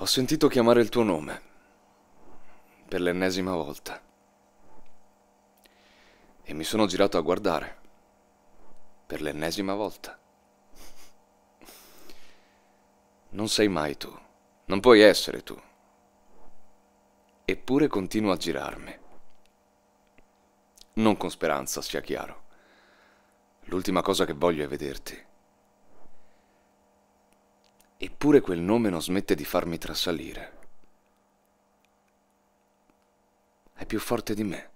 Ho sentito chiamare il tuo nome. Per l'ennesima volta. E mi sono girato a guardare. Per l'ennesima volta. Non sei mai tu. Non puoi essere tu. Eppure continuo a girarmi. Non con speranza, sia chiaro. L'ultima cosa che voglio è vederti. Eppure quel nome non smette di farmi trasalire. È più forte di me.